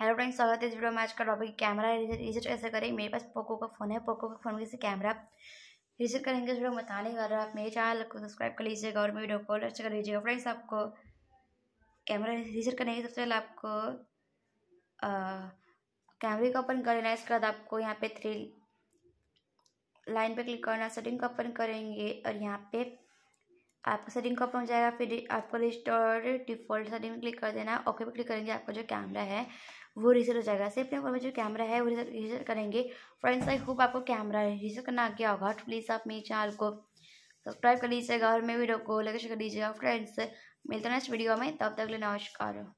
hello friends स्वागत है इस वीडियो में आज का टॉपिक कैमरा रिसेट कैसे करें मेरे पास पोको का फ़ोन है पोको के फ़ोन से कैमरा रिसेट करेंगे इस वीडियो में बताने का आप मेरे चैनल को सब्सक्राइब कर लीजिएगा और वीडियो को अच्छा कर लीजिएगा फ्रेंड्स आपको कैमरा रिसेट करने के सबसे पहले आपको कैमरे का ओपन कर लेना इसके बाद आपको यहाँ पे थ्री लाइन पर क्लिक करना सेटिंग का ओपन करेंगे और यहाँ पे आपका सेटिंग का ओपन हो जाएगा फिर आपको रिस्टोर डिफॉल्ट सेटिंग क्लिक कर देना ओके पे क्लिक करेंगे आपका जो कैमरा है वो रिसेट हो जाएगा सेम टाइम जो कैमरा है वो रिसेट करेंगे फ्रेंड्स आई होप आपको कैमरा रिसेट करना आ गया होगा प्लीज़ आप मेरे चैनल को सब्सक्राइब कर लीजिएगा और मेरे वीडियो को लाइक कर लीजिएगा फ्रेंड्स मिलते हैं नेक्स्ट वीडियो में तब तक नमस्कार